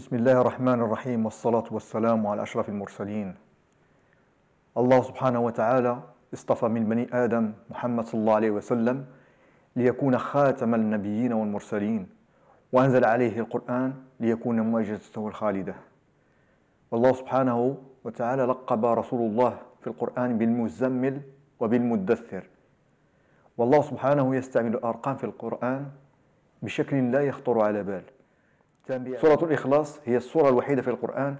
بسم الله الرحمن الرحيم والصلاة والسلام على أشرف المرسلين الله سبحانه وتعالى اصطفى من بني آدم محمد صلى الله عليه وسلم ليكون خاتم النبيين والمرسلين وأنزل عليه القرآن ليكون معجزته الخالدة والله سبحانه وتعالى لقب رسول الله في القرآن بالمزمل وبالمدثر والله سبحانه يستعمل الأرقام في القرآن بشكل لا يخطر على بال سورة الإخلاص هي السورة الوحيدة في القرآن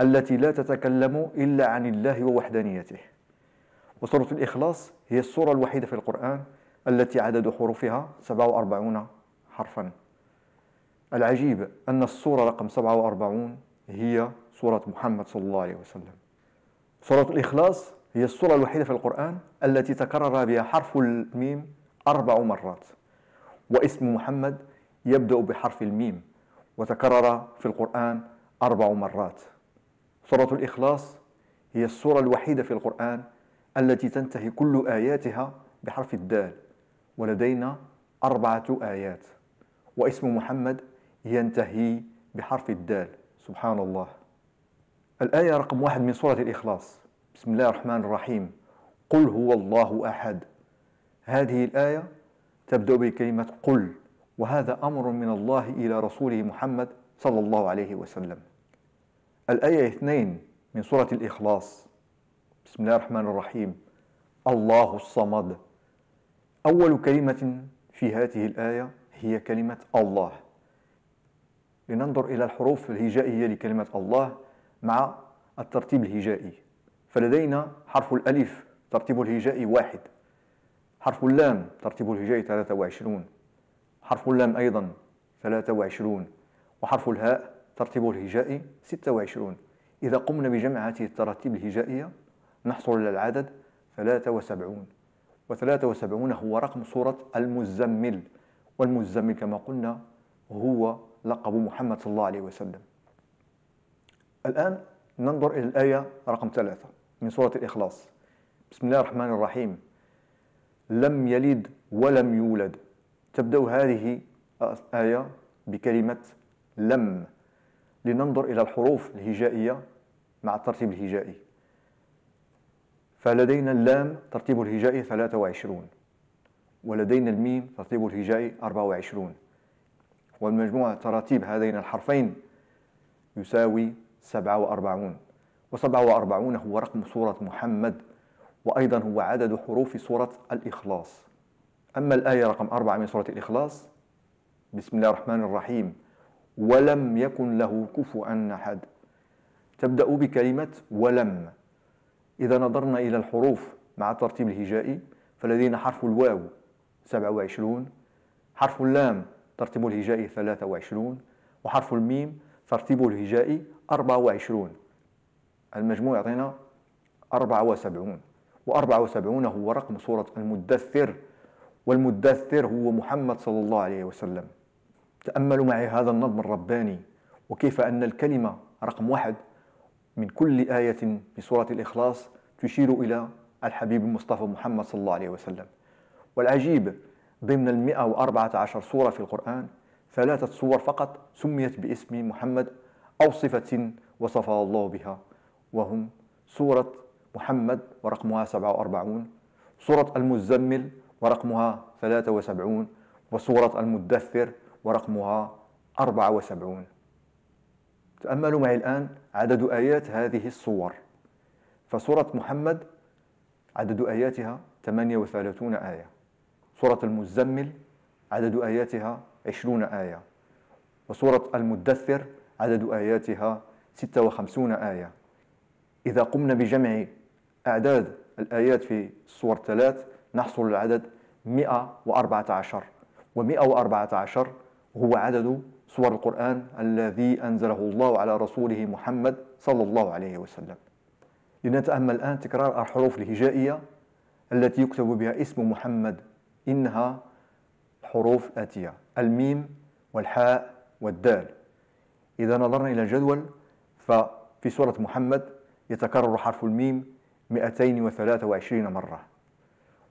التي لا تتكلم إلا عن الله ووحدانيته وسورة الإخلاص هي السورة الوحيدة في القرآن التي عدد حروفها 47 حرفا العجيب أن السورة رقم 47 هي سورة محمد صلى الله عليه وسلم سورة الإخلاص هي السورة الوحيدة في القرآن التي تكرر بها حرف الميم أربع مرات واسم محمد يبدأ بحرف الميم وتكرر في القرآن أربع مرات سورة الإخلاص هي السورة الوحيدة في القرآن التي تنتهي كل آياتها بحرف الدال ولدينا أربعة آيات واسم محمد ينتهي بحرف الدال سبحان الله الآية رقم واحد من سورة الإخلاص بسم الله الرحمن الرحيم قل هو الله أحد هذه الآية تبدأ بكلمة قل وهذا أمر من الله إلى رسوله محمد صلى الله عليه وسلم الآية اثنين من سورة الإخلاص بسم الله الرحمن الرحيم الله الصمد أول كلمة في هذه الآية هي كلمة الله لننظر إلى الحروف الهجائية لكلمة الله مع الترتيب الهجائي فلدينا حرف الألف ترتيب الهجائي واحد حرف اللام ترتيب الهجائي 23 حرف اللام أيضا 23 وحرف الهاء ترتيبه الهجائي 26 إذا قمنا بجمع هذه التراتيب الهجائية نحصل على العدد 73 و73 هو رقم سورة المزمل والمزمل كما قلنا هو لقب محمد صلى الله عليه وسلم الآن ننظر إلى الآية رقم ثلاثة من سورة الإخلاص بسم الله الرحمن الرحيم لم يلد ولم يولد تبدأ هذه الآية بكلمة لم لننظر إلى الحروف الهجائية مع الترتيب الهجائي فلدينا اللام ترتيب الهجائي 23 ولدينا الميم ترتيب الهجائي 24 والمجموع تراتيب هذين الحرفين يساوي 47 و47 هو رقم سورة محمد وأيضا هو عدد حروف سورة الإخلاص أما الآية رقم أربعة من سورة الإخلاص بسم الله الرحمن الرحيم ولم يكن له كفوا أحد تبدأ بكلمة ولم إذا نظرنا إلى الحروف مع الترتيب الهجائي فلدينا حرف الواو 27 حرف اللام ترتيب الهجائي 23 وحرف الميم ترتيب الهجائي 24 المجموع يعطينا 74 و74 هو رقم سورة المدثر والمدثر هو محمد صلى الله عليه وسلم تأملوا معي هذا النظم الرباني وكيف أن الكلمة رقم واحد من كل آية في سورة الإخلاص تشير إلى الحبيب المصطفى محمد صلى الله عليه وسلم والعجيب ضمن المئة وأربعة عشر سورة في القرآن ثلاثة سور فقط سميت باسم محمد أو صفة وصف الله بها وهم سورة محمد ورقمها 47 سورة المزمل ورقمها 73 وسورة المدثر ورقمها 74 تأملوا معي الآن عدد آيات هذه الصور فسورة محمد عدد آياتها 38 آية سورة المزمل عدد آياتها 20 آية وسورة المدثر عدد آياتها 56 آية إذا قمنا بجمع أعداد الآيات في الصور الثلاث نحصل العدد 114 و114 هو عدد سور القرآن الذي أنزله الله على رسوله محمد صلى الله عليه وسلم لنتأمل الآن تكرار الحروف الهجائية التي يكتب بها اسم محمد إنها حروف آتية الميم والحاء والدال إذا نظرنا إلى الجدول ففي سورة محمد يتكرر حرف الميم 223 مرة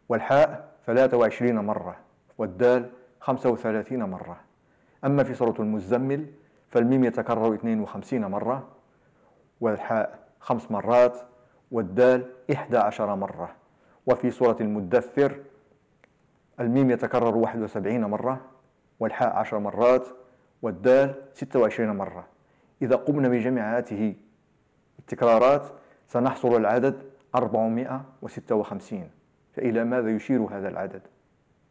والحاء 23 مرة والدال 35 مرة أما في سورة المزمل فالميم يتكرر 52 مرة والحاء خمس مرات والدال 11 مرة وفي سورة المدثر الميم يتكرر 71 مرة والحاء 10 مرات والدال 26 مرة إذا قمنا بجمع هاته التكرارات سنحصل العدد 456 فإلى ماذا يشير هذا العدد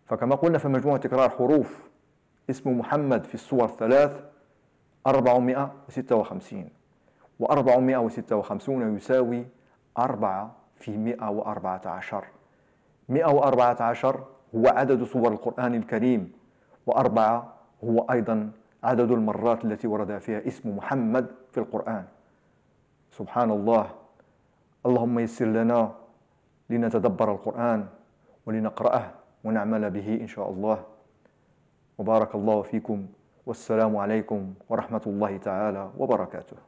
فكما قلنا فمجموع تكرار حروف اسم محمد في الصور الثلاث 456 و456 يساوي 4 في 114 114 هو عدد صور القرآن الكريم وأربعة هو أيضا عدد المرات التي ورد فيها اسم محمد في القرآن سبحان الله اللهم يسر لنا لنتدبر القرآن ولنقرأه ونعمل به إن شاء الله وبارك الله فيكم والسلام عليكم ورحمة الله تعالى وبركاته